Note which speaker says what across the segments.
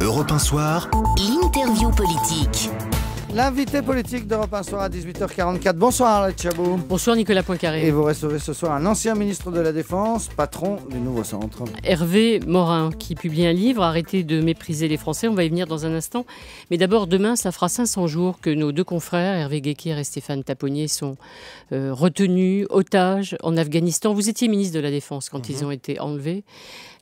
Speaker 1: Europe un
Speaker 2: Soir, l'interview politique. L'invité politique d'Europe 1 soir à 18h44. Bonsoir Arlette Chabot.
Speaker 1: Bonsoir Nicolas Poincaré. Et vous recevez ce
Speaker 2: soir un ancien ministre de la Défense, patron du nouveau centre.
Speaker 1: Hervé Morin, qui publie un livre, Arrêtez de mépriser les Français. On va y venir dans un instant. Mais d'abord, demain, ça fera 500 jours que nos deux confrères, Hervé Guéquer et Stéphane Taponnier, sont euh, retenus, otages en Afghanistan. Vous étiez ministre de la Défense quand ils mhm. ont été enlevés.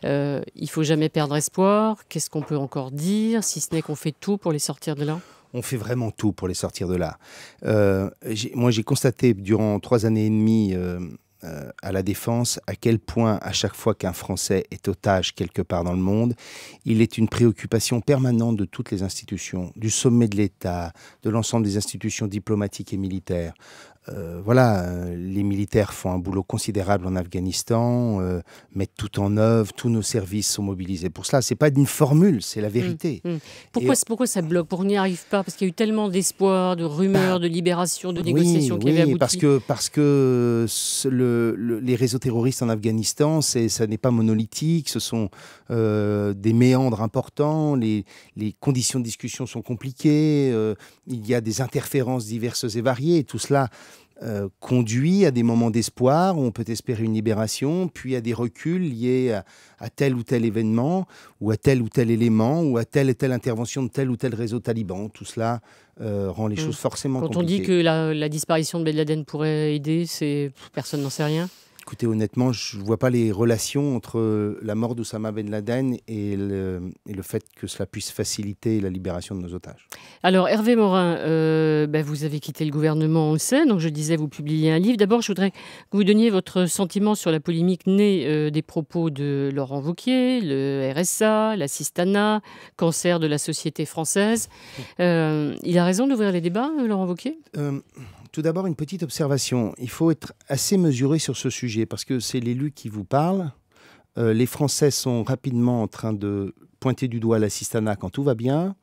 Speaker 1: Il euh, il faut jamais perdre espoir. Qu'est-ce qu'on peut encore dire, si ce n'est qu'on fait tout pour les sortir de là
Speaker 3: on fait vraiment tout pour les sortir de là. Euh, moi, j'ai constaté durant trois années et demie euh, euh, à la Défense à quel point, à chaque fois qu'un Français est otage quelque part dans le monde, il est une préoccupation permanente de toutes les institutions, du sommet de l'État, de l'ensemble des institutions diplomatiques et militaires. Euh, voilà, euh, les militaires font un boulot considérable en Afghanistan, euh, mettent tout en œuvre, tous nos services sont mobilisés pour cela. ce n'est pas une formule, c'est la hum, vérité.
Speaker 1: Hum. Pourquoi, pourquoi ça bloque Pourquoi on n'y arrive pas Parce qu'il y a eu tellement d'espoir, de rumeurs, bah, de libération, de négociations qui abouti. Parce
Speaker 3: que, parce que les réseaux terroristes en Afghanistan, ça n'est pas monolithique, ce sont des méandres importants, les, conditions de discussion sont compliquées, il y a des interférences diverses et variées. Tout cela euh, conduit à des moments d'espoir où on peut espérer une libération, puis à des reculs liés à, tel ou tel événement, ou à tel ou tel élément, ou à telle et telle intervention de tel ou tel réseau taliban. Tout cela euh, rend les mm. choses forcément compliquées. Quand on dit que
Speaker 1: la, disparition de Ben Laden pourrait aider, c'est personne n'en sait rien.
Speaker 3: Écoutez, honnêtement, je ne vois pas les relations entre euh, la mort d'Oussama Ben Laden et le, fait que cela puisse faciliter la libération de nos otages.
Speaker 1: Alors, Hervé Morin, euh, ben, vous avez quitté le gouvernement, on le Donc, je disais, vous publiez un livre. D'abord, je voudrais que vous donniez votre sentiment sur la polémique née euh, des propos de Laurent Vauquier, le RSA, la Cistana, cancer de la société française. il a raison d'ouvrir les débats, Laurent Vauquier
Speaker 3: tout d'abord, une petite observation. Il faut être assez mesuré sur ce sujet parce que c'est l'élu qui vous parle. Euh, les Français sont rapidement en train de pointer du doigt l'assistanat quand tout va bien.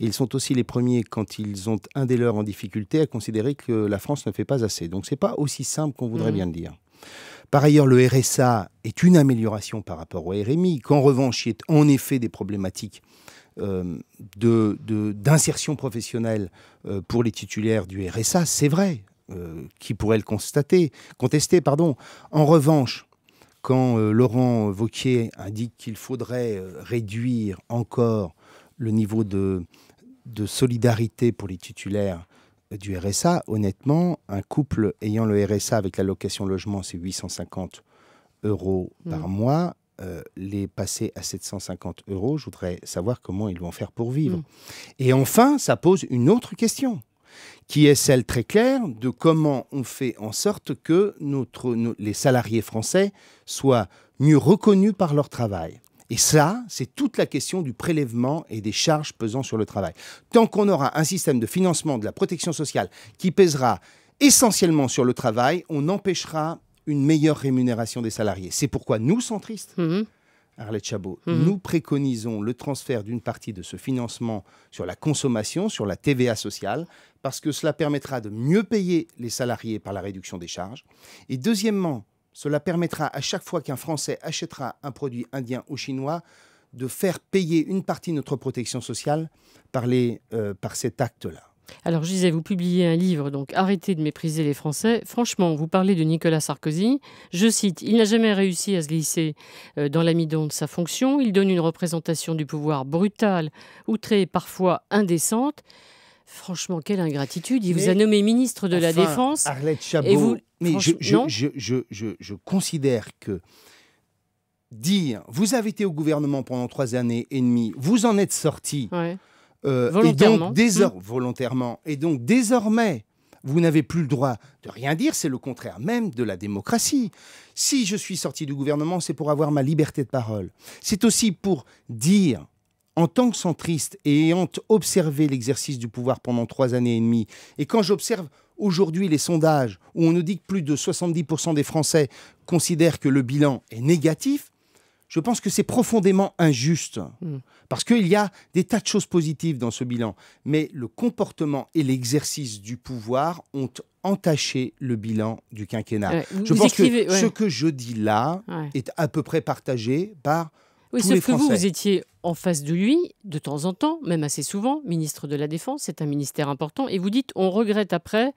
Speaker 3: Et ils sont aussi les premiers, quand ils ont un des leurs en difficulté, à considérer que la France ne fait pas assez. Donc ce n'est pas aussi simple qu'on voudrait mmh. bien le dire. Par ailleurs, le RSA est une amélioration par rapport au RMI, qu'en revanche, il y ait en effet des problématiques euh, d'insertion de, professionnelle euh, pour les titulaires du RSA, c'est vrai, euh, qui pourrait le constater, contester. Pardon. En revanche, quand Laurent Vauquier indique qu'il faudrait réduire encore le niveau de, de solidarité pour les titulaires du RSA, honnêtement, un couple ayant le RSA avec l'allocation logement, c'est 850 euros mmh. par mois. Euh, les passer à 750 euros, je voudrais savoir comment ils vont faire pour vivre. Mm. Et enfin, ça pose une autre question, qui est celle très claire de comment on fait en sorte que les salariés français soient mieux reconnus par leur travail. Et ça, c'est toute la question du prélèvement et des charges pesant sur le travail. Tant qu'on aura un système de financement de la protection sociale qui pèsera essentiellement sur le travail, on empêchera une meilleure rémunération des salariés. C'est pourquoi nous, centristes, mhm. Arlette Chabot, mhm. nous préconisons le transfert d'une partie de ce financement sur la consommation, sur la TVA sociale, parce que cela permettra de mieux payer les salariés par la réduction des charges. Et deuxièmement, cela permettra à chaque fois qu'un Français achètera un produit indien ou chinois de faire payer une partie de notre protection sociale par, les, euh, par cet acte-là.
Speaker 1: Alors, je disais, vous publiez un livre, donc Arrêtez de mépriser les Français. Franchement, vous parlez de Nicolas Sarkozy. Je cite Il n'a jamais réussi à se glisser euh, dans l'amidon de sa fonction. Il donne une représentation du pouvoir brutale, outrée parfois indécente. Franchement, quelle ingratitude. Il vous a nommé ministre de la Défense. Arlette Chabot. vous, mais je,
Speaker 3: je, considère que dire Vous avez été au gouvernement pendant trois années et demie, vous en êtes sorti. Euh, et donc, hmm. volontairement. Et donc désormais, vous n'avez plus le droit de rien dire, c'est le contraire même de la démocratie. Si je suis sorti du gouvernement, c'est pour avoir ma liberté de parole. C'est aussi pour dire, en tant que centriste et ayant observé l'exercice du pouvoir pendant trois années et demie, et quand j'observe aujourd'hui les sondages où on nous dit que plus de 70% des Français considèrent que le bilan est négatif, je pense que c'est profondément injuste. Hmm. Parce qu'il y a des tas de choses positives dans ce bilan. Mais le comportement et l'exercice du pouvoir ont entaché le bilan du quinquennat. je pense que ce que je dis là est à peu près partagé par oui, tous les Français. que vous, vous
Speaker 1: étiez en face de lui, de temps en temps, même assez souvent, ministre de la Défense, c'est un ministère important, et vous dites, on regrette après,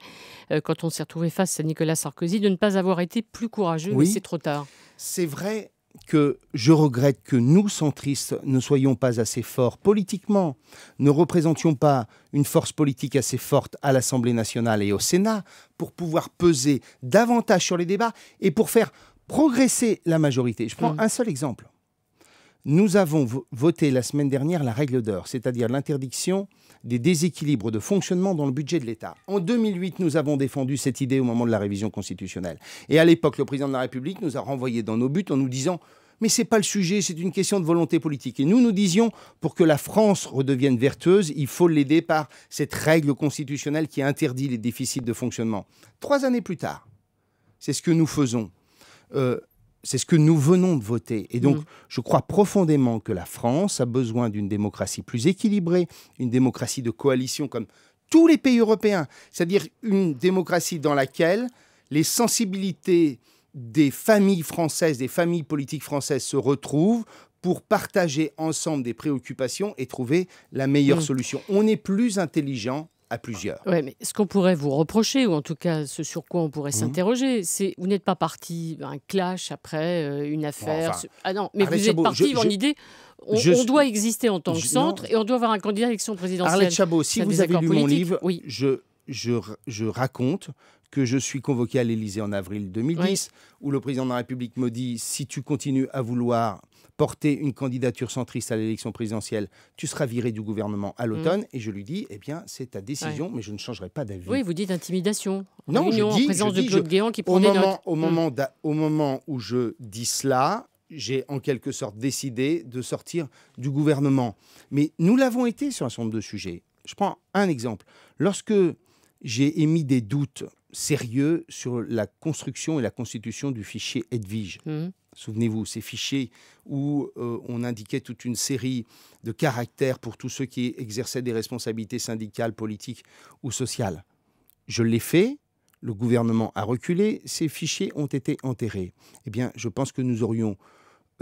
Speaker 1: euh, quand on s'est retrouvé face à Nicolas Sarkozy, de ne pas avoir été plus courageux, oui, mais c'est trop tard. C'est vrai,
Speaker 3: que je regrette que nous, centristes, ne soyons pas assez forts politiquement, ne représentions pas une force politique assez forte à l'Assemblée nationale et au Sénat pour pouvoir peser davantage sur les débats et pour faire progresser la majorité. Je prends mm. un seul exemple. Nous avons voté la semaine dernière la règle d'or, c'est-à-dire l'interdiction des déséquilibres de fonctionnement dans le budget de l'État. En 2008, nous avons défendu cette idée au moment de la révision constitutionnelle. Et à l'époque, le président de la République nous a renvoyés dans nos buts en nous disant mais ce n'est pas le sujet, c'est une question de volonté politique. Et nous, nous disions, pour que la France redevienne vertueuse, il faut l'aider par cette règle constitutionnelle qui interdit les déficits de fonctionnement. Trois années plus tard, c'est ce que nous faisons. Euh, c'est ce que nous venons de voter. Et donc, mm. je crois profondément que la France a besoin d'une démocratie plus équilibrée, une démocratie de coalition comme tous les pays européens, c'est-à-dire une démocratie dans laquelle les sensibilités des familles françaises, des familles politiques françaises se retrouvent pour partager ensemble des préoccupations et trouver la meilleure mm. solution. On est plus intelligent à plusieurs.
Speaker 1: Ouais, mais ce qu'on pourrait vous reprocher, ou en tout cas ce sur quoi on pourrait mhm. s'interroger, c'est vous n'êtes pas parti euh, un clash après euh, une affaire. ah non, mais vous êtes parti en idée. On, doit exister en tant que centre et on doit avoir un candidat à l'élection présidentielle. Arlette Chabot, si vous avez lu mon livre,
Speaker 3: oui. je, je, je raconte que je suis convoqué à l'Élysée en avril 2010, où le président de la République me dit si tu continues à vouloir porter une candidature centriste à l'élection présidentielle, tu seras viré du gouvernement à mm. l'automne. Et je lui dis, eh bien, c'est ta décision, mais je ne changerai pas d'avis. Oui, vous
Speaker 1: dites intimidation. Non, je en présence de Claude qui prend au moment, mm.
Speaker 3: Au, moment où je dis cela, j'ai en quelque sorte décidé de sortir du gouvernement. Mais nous l'avons été sur un certain nombre de sujets. Je prends un exemple. Lorsque j'ai émis des doutes sérieux sur la construction et la constitution du fichier Edwige, mm. Souvenez-vous, ces fichiers où euh, on indiquait toute une série de caractères pour tous ceux qui exerçaient des responsabilités syndicales, politiques ou sociales. Je l'ai fait, le gouvernement a reculé, ces fichiers ont été enterrés. Eh bien, je pense que nous aurions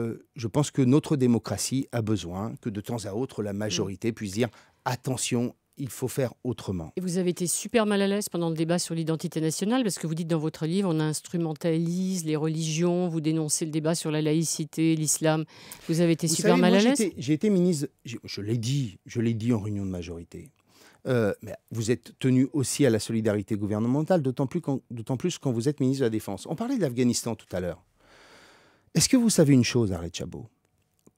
Speaker 3: euh, je pense que notre démocratie a besoin que de temps à autre la majorité puisse dire attention il faut faire autrement.
Speaker 1: Et vous avez été super mal à l'aise pendant le débat sur l'identité nationale, parce que vous dites dans votre livre, on instrumentalise les religions, vous dénoncez le débat sur la laïcité, l'islam. Vous avez été super mal à l'aise J'ai
Speaker 3: été ministre, je, l'ai dit, je l'ai dit en réunion de majorité. Euh, mais vous êtes tenu aussi à la solidarité gouvernementale, d'autant plus, quand, plus quand vous êtes ministre de la Défense. On parlait de l'Afghanistan tout à l'heure. Est-ce que vous savez une chose, Arlette Chabot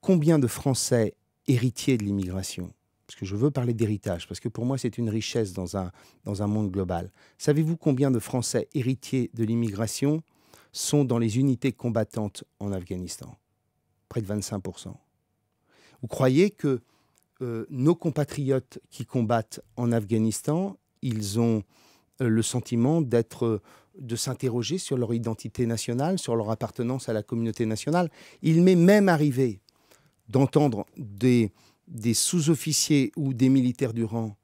Speaker 3: Combien de Français héritiers de l'immigration parce que je veux parler d'héritage, parce que pour moi c'est une richesse dans un, dans un monde global. Savez-vous combien de Français héritiers de l'immigration sont dans les unités combattantes en Afghanistan Près de 25%. Vous croyez que euh, nos compatriotes qui combattent en Afghanistan, ils ont euh, le sentiment d'être... de s'interroger sur leur identité nationale, sur leur appartenance à la communauté nationale. Il m'est même arrivé d'entendre des, des sous-officiers ou des militaires du rang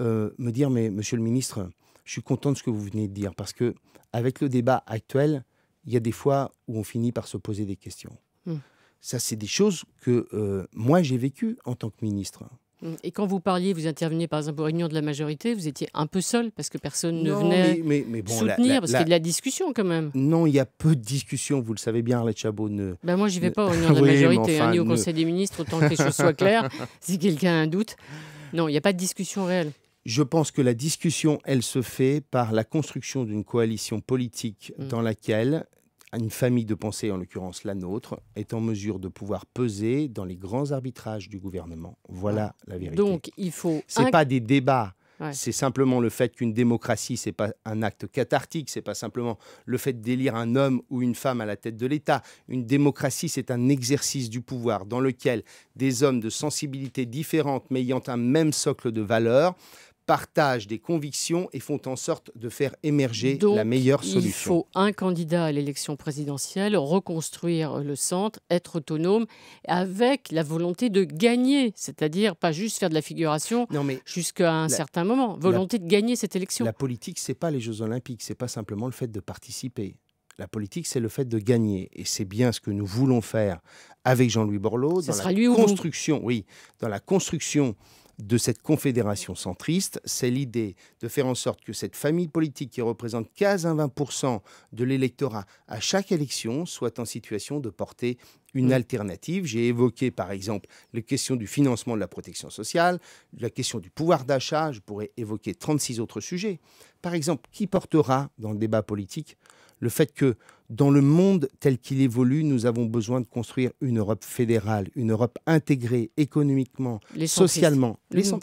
Speaker 3: euh, me dire mais monsieur le ministre, je suis content de ce que vous venez de dire parce que avec le débat actuel, il y a des fois où on finit par se poser des questions. Hmm. Ça, c'est des choses que euh, moi j'ai vécues en tant que ministre.
Speaker 1: Mm. Et quand vous parliez, vous interveniez par exemple aux réunions de la majorité, vous étiez un peu seul parce que personne ne venait soutenir, parce qu'il y a de
Speaker 3: la discussion quand même. Non, il y a peu de discussion, vous le savez bien, Arlette Chabot ne... Ben moi, j'y vais pas aux réunions de la majorité, hein, ni au Conseil des ministres, autant que les choses soient claires.
Speaker 1: si quelqu'un a un doute, non, il n'y a pas de discussion réelle.
Speaker 3: Je pense que la discussion, elle se fait par la construction d'une coalition politique mm. dans laquelle une famille de pensée, en l'occurrence la nôtre, est en mesure de pouvoir peser dans les grands arbitrages du gouvernement. Voilà la vérité. Donc il faut. C'est pas des débats. C'est simplement le fait qu'une démocratie, c'est pas un acte cathartique, c'est pas simplement le fait d'élire un homme ou une femme à la tête de l'État. Une démocratie, c'est un exercice du pouvoir dans lequel des hommes de sensibilités différentes mais ayant un même socle de valeurs partagent des convictions et font en sorte de faire émerger la meilleure solution. Il faut
Speaker 1: un candidat à l'élection présidentielle, reconstruire le centre, être autonome, avec la volonté de gagner, c'est-à-dire pas juste faire de la figuration jusqu'à un certain moment, volonté de gagner cette élection.
Speaker 3: La politique, c'est pas les Jeux Olympiques, c'est pas simplement le fait de participer. La politique, c'est le fait de gagner. Et c'est bien ce que nous voulons faire avec Jean-Louis Borloo dans la construction, oui, dans la construction de cette confédération centriste, c'est l'idée de faire en sorte que cette famille politique qui représente 15 à 20 de l'électorat à chaque élection soit en situation de porter une mm. alternative. J'ai évoqué par exemple les questions du financement de la protection sociale, la question du pouvoir d'achat, je pourrais évoquer 36 autres sujets par exemple, qui portera dans le débat politique le fait que dans le monde tel qu'il évolue, nous avons besoin de construire une Europe fédérale, une Europe intégrée économiquement, socialement. Les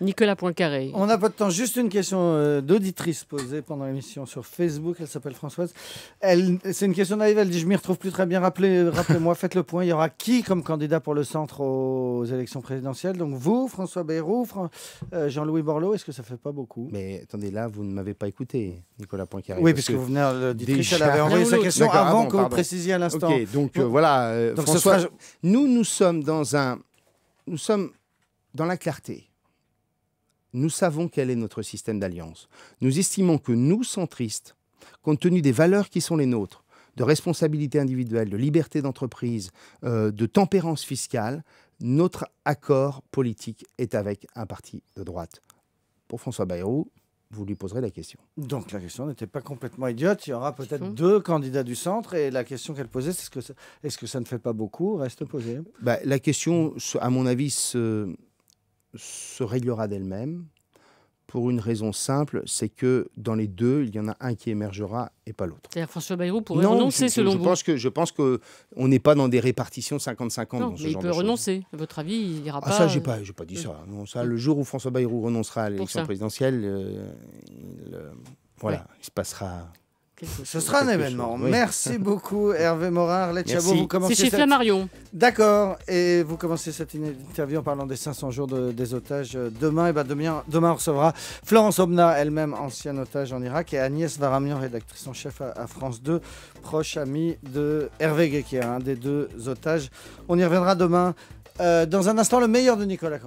Speaker 1: Nicolas Poincaré. On n'a pas de temps. Juste une
Speaker 2: question euh, d'auditrice posée pendant l'émission sur Facebook. Elle s'appelle Françoise. c'est une question naïve. Elle dit Je m'y retrouve plus très bien. Rappelez, moi faites le point. Il y aura qui comme candidat pour le centre aux élections présidentielles Donc vous, François Bayrou, euh, Jean-Louis Borloo. Est-ce que ça fait pas beaucoup Mais attendez, là, vous ne m'avez pas écouté, Nicolas Poincaré. Oui, parce que vous venez de euh, l'auditrice. avait envoyé question
Speaker 3: avant ah que vous précisiez à l'instant. donc voilà. François, nous, nous sommes dans un. Nous sommes dans la clarté. Nous savons quel est notre système d'alliance. Nous estimons que nous, centristes, compte tenu des valeurs qui sont les nôtres, de responsabilité individuelle, de liberté d'entreprise, euh, de tempérance fiscale, notre accord politique est avec un parti de droite. Pour François Bayrou, vous lui poserez la question.
Speaker 2: Donc la question n'était pas complètement idiote. Il y aura peut-être deux candidats du centre et la question qu'elle posait, c'est est-ce que, ça, est -ce que ça ne fait pas beaucoup Reste posée.
Speaker 3: Bah, la question, à mon avis, se se réglera d'elle-même pour une raison simple, c'est que dans les deux, il y en a un qui émergera et pas l'autre.
Speaker 1: cest François Bayrou pourrait renoncer selon je vous pense
Speaker 3: que, Je pense qu'on n'est pas dans des répartitions 50-50 dans il peut
Speaker 1: renoncer. À votre avis, il n'ira ah, pas... Ça, je n'ai pas, pas dit euh, ça. Non, ça. Euh, le
Speaker 3: jour où François Bayrou renoncera à l'élection présidentielle, euh, voilà, il se passera
Speaker 1: ce sera un événement.
Speaker 2: Merci beaucoup, Hervé Morin. Chabot, vous commencez. C'est chez cette... D'accord. Et vous commencez cette interview en parlant des 500 jours de, des otages. Demain, et eh bah ben, demain, demain, on recevra Florence Obna, elle-même ancienne otage en Irak, et Agnès Varamian, rédactrice en chef à, France 2, proche amie de Hervé Guéquier, un des deux otages. On y reviendra demain. Euh, dans un instant, le meilleur de Nicolas